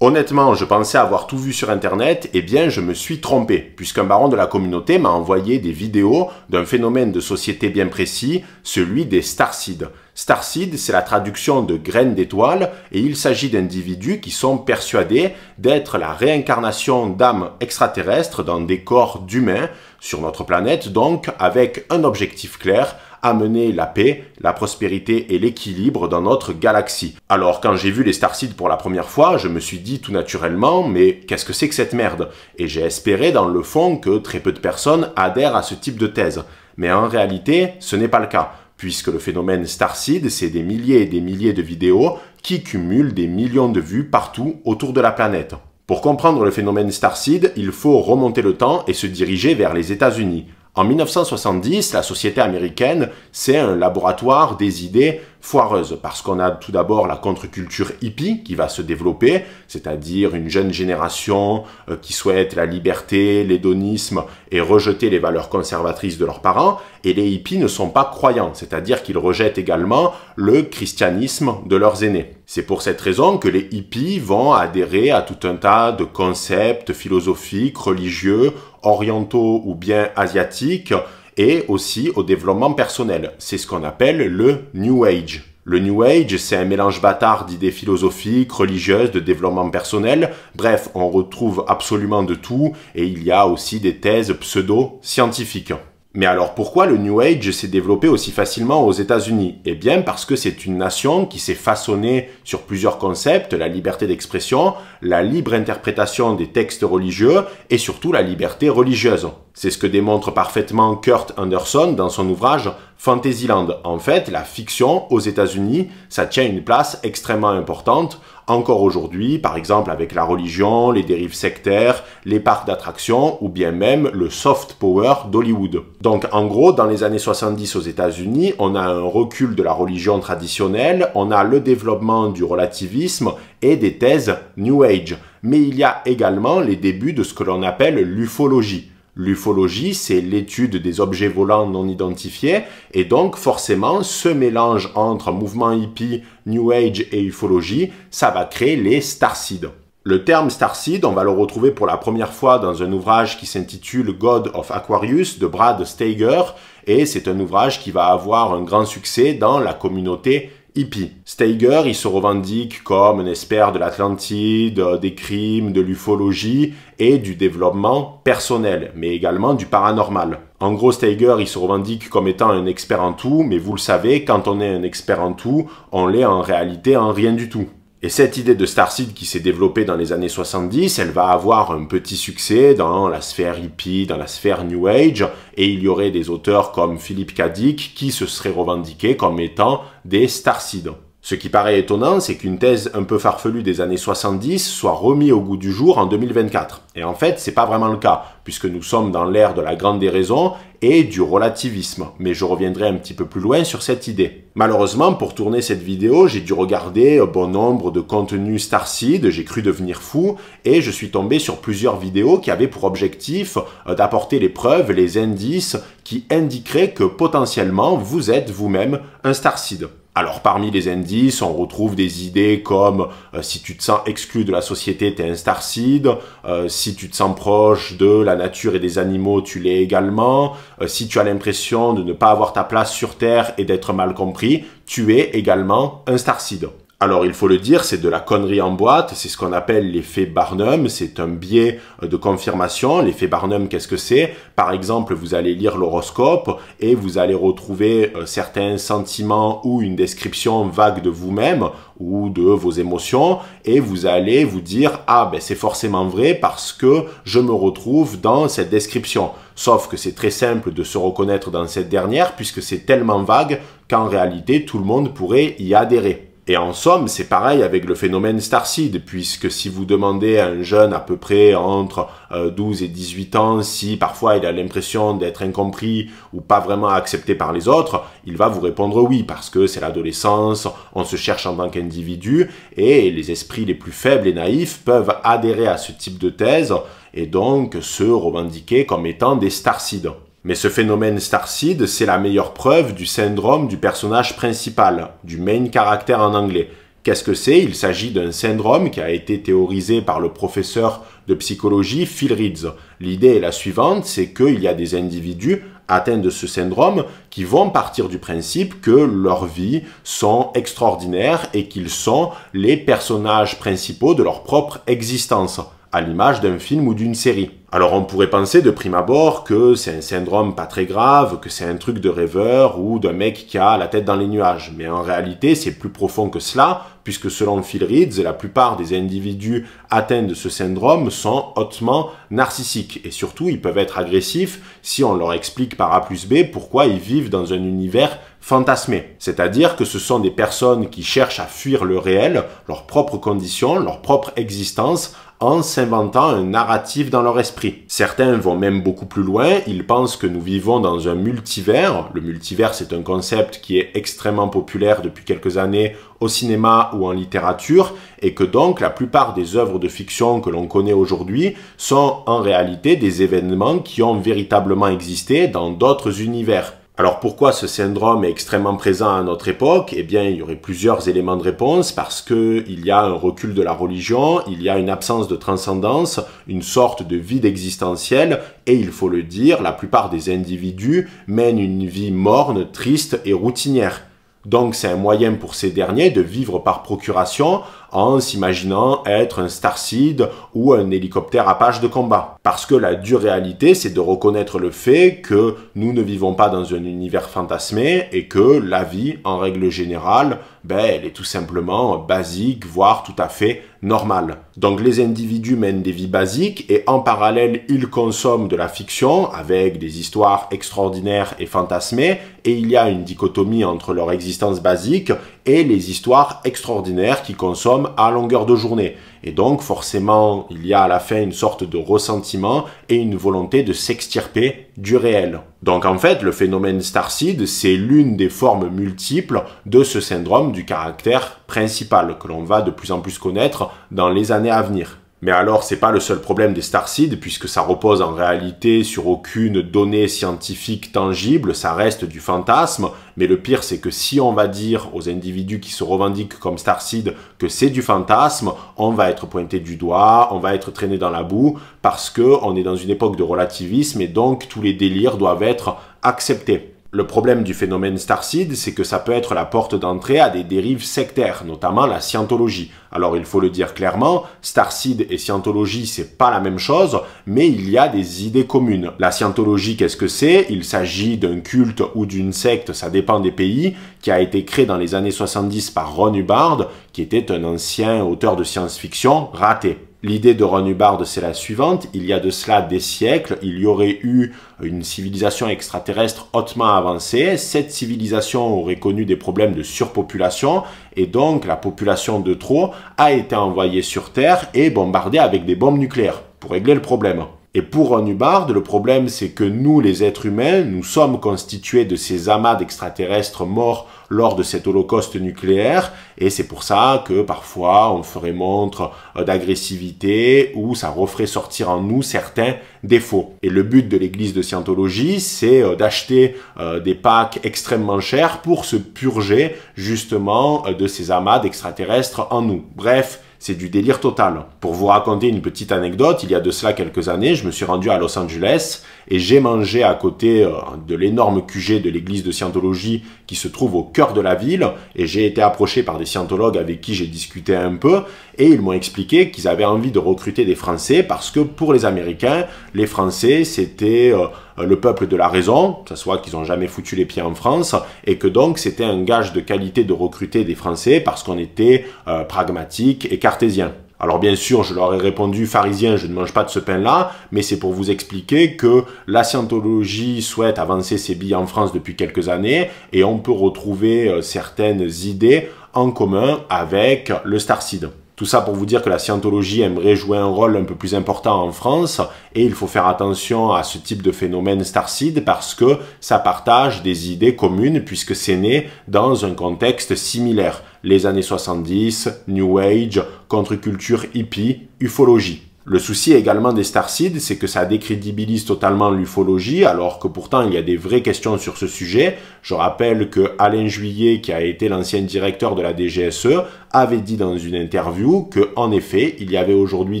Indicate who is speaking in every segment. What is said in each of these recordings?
Speaker 1: Honnêtement, je pensais avoir tout vu sur Internet, et eh bien je me suis trompé, puisqu'un baron de la communauté m'a envoyé des vidéos d'un phénomène de société bien précis, celui des starcides. Starseed, c'est la traduction de graines d'étoiles et il s'agit d'individus qui sont persuadés d'être la réincarnation d'âmes extraterrestres dans des corps d'humains sur notre planète, donc avec un objectif clair, amener la paix, la prospérité et l'équilibre dans notre galaxie. Alors quand j'ai vu les starseed pour la première fois, je me suis dit tout naturellement, mais qu'est-ce que c'est que cette merde Et j'ai espéré dans le fond que très peu de personnes adhèrent à ce type de thèse. Mais en réalité, ce n'est pas le cas puisque le phénomène Starseed, c'est des milliers et des milliers de vidéos qui cumulent des millions de vues partout autour de la planète. Pour comprendre le phénomène Starseed, il faut remonter le temps et se diriger vers les États-Unis. En 1970, la société américaine, c'est un laboratoire des idées foireuses, parce qu'on a tout d'abord la contre-culture hippie qui va se développer, c'est-à-dire une jeune génération euh, qui souhaite la liberté, l'hédonisme et rejeter les valeurs conservatrices de leurs parents, et les hippies ne sont pas croyants, c'est-à-dire qu'ils rejettent également le christianisme de leurs aînés. C'est pour cette raison que les hippies vont adhérer à tout un tas de concepts philosophiques, religieux, orientaux ou bien asiatiques et aussi au développement personnel. C'est ce qu'on appelle le New Age. Le New Age, c'est un mélange bâtard d'idées philosophiques, religieuses, de développement personnel. Bref, on retrouve absolument de tout et il y a aussi des thèses pseudo-scientifiques. Mais alors pourquoi le New Age s'est développé aussi facilement aux États-Unis Eh bien parce que c'est une nation qui s'est façonnée sur plusieurs concepts, la liberté d'expression, la libre interprétation des textes religieux et surtout la liberté religieuse. C'est ce que démontre parfaitement Kurt Anderson dans son ouvrage Fantasyland. En fait, la fiction aux États-Unis, ça tient une place extrêmement importante encore aujourd'hui, par exemple avec la religion, les dérives sectaires, les parcs d'attractions ou bien même le soft power d'Hollywood. Donc en gros, dans les années 70 aux États-Unis, on a un recul de la religion traditionnelle, on a le développement du relativisme et des thèses New Age. Mais il y a également les débuts de ce que l'on appelle l'ufologie. L'ufologie, c'est l'étude des objets volants non identifiés, et donc forcément, ce mélange entre mouvement hippie, New Age et ufologie, ça va créer les starcides. Le terme starseed, on va le retrouver pour la première fois dans un ouvrage qui s'intitule God of Aquarius de Brad Steiger, et c'est un ouvrage qui va avoir un grand succès dans la communauté hippie. Steiger, il se revendique comme un expert de l'Atlantide, euh, des crimes, de l'ufologie et du développement personnel, mais également du paranormal. En gros, Steiger, il se revendique comme étant un expert en tout, mais vous le savez, quand on est un expert en tout, on l'est en réalité en rien du tout. Et cette idée de Starseed qui s'est développée dans les années 70, elle va avoir un petit succès dans la sphère hippie, dans la sphère New Age, et il y aurait des auteurs comme Philippe Kadik qui se seraient revendiqués comme étant des Starseeds. Ce qui paraît étonnant, c'est qu'une thèse un peu farfelue des années 70 soit remise au goût du jour en 2024. Et en fait, c'est pas vraiment le cas, puisque nous sommes dans l'ère de la grande déraison et du relativisme. Mais je reviendrai un petit peu plus loin sur cette idée. Malheureusement, pour tourner cette vidéo, j'ai dû regarder euh, bon nombre de contenus Starseed, j'ai cru devenir fou, et je suis tombé sur plusieurs vidéos qui avaient pour objectif euh, d'apporter les preuves, les indices qui indiqueraient que potentiellement vous êtes vous-même un Starseed. Alors parmi les indices, on retrouve des idées comme euh, si tu te sens exclu de la société, tu es un starseed, euh, si tu te sens proche de la nature et des animaux, tu l'es également, euh, si tu as l'impression de ne pas avoir ta place sur Terre et d'être mal compris, tu es également un starseed alors il faut le dire, c'est de la connerie en boîte, c'est ce qu'on appelle l'effet Barnum, c'est un biais euh, de confirmation. L'effet Barnum, qu'est-ce que c'est Par exemple, vous allez lire l'horoscope et vous allez retrouver euh, certains sentiments ou une description vague de vous-même ou de vos émotions et vous allez vous dire ah ben c'est forcément vrai parce que je me retrouve dans cette description. Sauf que c'est très simple de se reconnaître dans cette dernière puisque c'est tellement vague qu'en réalité tout le monde pourrait y adhérer. Et en somme, c'est pareil avec le phénomène Starseed, puisque si vous demandez à un jeune à peu près entre 12 euh, et 18 ans si parfois il a l'impression d'être incompris ou pas vraiment accepté par les autres, il va vous répondre oui, parce que c'est l'adolescence, on se cherche en tant qu'individu, et les esprits les plus faibles et naïfs peuvent adhérer à ce type de thèse et donc se revendiquer comme étant des Starseeds. Mais ce phénomène Starseed, c'est la meilleure preuve du syndrome du personnage principal, du main character en anglais. Qu'est-ce que c'est Il s'agit d'un syndrome qui a été théorisé par le professeur de psychologie Phil Reeds. L'idée est la suivante, c'est qu'il y a des individus atteints de ce syndrome qui vont partir du principe que leurs vies sont extraordinaires et qu'ils sont les personnages principaux de leur propre existence, à l'image d'un film ou d'une série. Alors on pourrait penser de prime abord que c'est un syndrome pas très grave, que c'est un truc de rêveur ou d'un mec qui a la tête dans les nuages, mais en réalité c'est plus profond que cela, puisque selon Phil Reeds, la plupart des individus atteints de ce syndrome sont hautement narcissiques, et surtout ils peuvent être agressifs si on leur explique par A plus B pourquoi ils vivent dans un univers fantasmé. C'est-à-dire que ce sont des personnes qui cherchent à fuir le réel, leurs propres conditions, leur propre existence, en s'inventant un narratif dans leur esprit. Certains vont même beaucoup plus loin, ils pensent que nous vivons dans un multivers. Le multivers, c'est un concept qui est extrêmement populaire depuis quelques années au cinéma ou en littérature, et que donc la plupart des œuvres de fiction que l'on connaît aujourd'hui sont en réalité des événements qui ont véritablement existé dans d'autres univers. Alors pourquoi ce syndrome est extrêmement présent à notre époque Eh bien, il y aurait plusieurs éléments de réponse parce que il y a un recul de la religion, il y a une absence de transcendance, une sorte de vide existentiel et il faut le dire, la plupart des individus mènent une vie morne, triste et routinière. Donc c'est un moyen pour ces derniers de vivre par procuration en s'imaginant être un Starseed ou un hélicoptère à page de combat. Parce que la dure réalité, c'est de reconnaître le fait que nous ne vivons pas dans un univers fantasmé et que la vie, en règle générale, ben, elle est tout simplement basique, voire tout à fait normale. Donc les individus mènent des vies basiques et en parallèle, ils consomment de la fiction avec des histoires extraordinaires et fantasmées et il y a une dichotomie entre leur existence basique et les histoires extraordinaires qui consomment à longueur de journée. Et donc forcément, il y a à la fin une sorte de ressentiment et une volonté de s'extirper du réel. Donc en fait, le phénomène Starseed, c'est l'une des formes multiples de ce syndrome du caractère principal que l'on va de plus en plus connaître dans les années à venir. Mais alors, c'est pas le seul problème des Starseed, puisque ça repose en réalité sur aucune donnée scientifique tangible, ça reste du fantasme, mais le pire c'est que si on va dire aux individus qui se revendiquent comme starseed que c'est du fantasme, on va être pointé du doigt, on va être traîné dans la boue, parce que on est dans une époque de relativisme et donc tous les délires doivent être acceptés. Le problème du phénomène Starseed, c'est que ça peut être la porte d'entrée à des dérives sectaires, notamment la scientologie. Alors il faut le dire clairement, Starseed et scientologie, c'est pas la même chose, mais il y a des idées communes. La scientologie, qu'est-ce que c'est Il s'agit d'un culte ou d'une secte, ça dépend des pays, qui a été créé dans les années 70 par Ron Hubbard, qui était un ancien auteur de science-fiction raté. L'idée de Ron Hubbard, c'est la suivante. Il y a de cela des siècles, il y aurait eu une civilisation extraterrestre hautement avancée. Cette civilisation aurait connu des problèmes de surpopulation et donc la population de trop a été envoyée sur Terre et bombardée avec des bombes nucléaires pour régler le problème. Et pour Ron Hubbard, le problème c'est que nous, les êtres humains, nous sommes constitués de ces amas d'extraterrestres morts lors de cet holocauste nucléaire. Et c'est pour ça que parfois on ferait montre euh, d'agressivité ou ça referait sortir en nous certains défauts. Et le but de l'église de Scientologie, c'est euh, d'acheter euh, des packs extrêmement chers pour se purger justement de ces amas d'extraterrestres en nous. Bref, c'est du délire total. Pour vous raconter une petite anecdote, il y a de cela quelques années, je me suis rendu à Los Angeles et j'ai mangé à côté euh, de l'énorme QG de l'église de Scientologie qui se trouve au cœur de la ville, et j'ai été approché par des scientologues avec qui j'ai discuté un peu, et ils m'ont expliqué qu'ils avaient envie de recruter des Français parce que pour les Américains, les Français, c'était... Euh, le peuple de la raison, ça soit qu'ils n'ont jamais foutu les pieds en France, et que donc c'était un gage de qualité de recruter des Français parce qu'on était euh, pragmatique et cartésien. Alors bien sûr, je leur ai répondu, pharisien, je ne mange pas de ce pain-là, mais c'est pour vous expliquer que la scientologie souhaite avancer ses billes en France depuis quelques années, et on peut retrouver euh, certaines idées en commun avec le Starseed. Tout ça pour vous dire que la scientologie aimerait jouer un rôle un peu plus important en France et il faut faire attention à ce type de phénomène starseed parce que ça partage des idées communes puisque c'est né dans un contexte similaire. Les années 70, New Age, contre-culture hippie, ufologie. Le souci également des Starcides, c'est que ça décrédibilise totalement l'ufologie, alors que pourtant il y a des vraies questions sur ce sujet. Je rappelle que Alain Juillet, qui a été l'ancien directeur de la DGSE, avait dit dans une interview que, en effet, il y avait aujourd'hui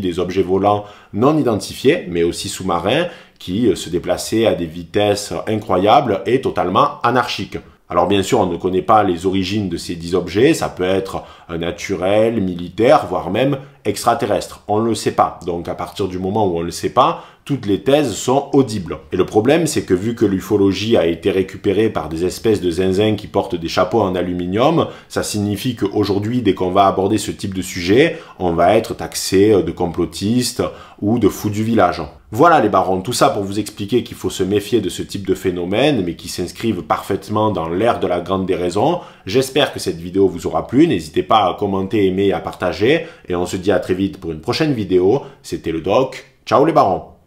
Speaker 1: des objets volants non identifiés, mais aussi sous-marins, qui euh, se déplaçaient à des vitesses incroyables et totalement anarchiques. Alors bien sûr, on ne connaît pas les origines de ces 10 objets, ça peut être euh, naturel, militaire, voire même extraterrestre. On ne le sait pas. Donc à partir du moment où on ne le sait pas, toutes les thèses sont audibles. Et le problème, c'est que vu que l'ufologie a été récupérée par des espèces de zinzins qui portent des chapeaux en aluminium, ça signifie qu'aujourd'hui, dès qu'on va aborder ce type de sujet, on va être taxé de complotiste ou de fou du village. Voilà les barons, tout ça pour vous expliquer qu'il faut se méfier de ce type de phénomène, mais qui s'inscrivent parfaitement dans l'ère de la grande déraison. J'espère que cette vidéo vous aura plu, n'hésitez pas à commenter, aimer et à partager, et on se dit à très vite pour une prochaine vidéo. C'était le doc. Ciao les barons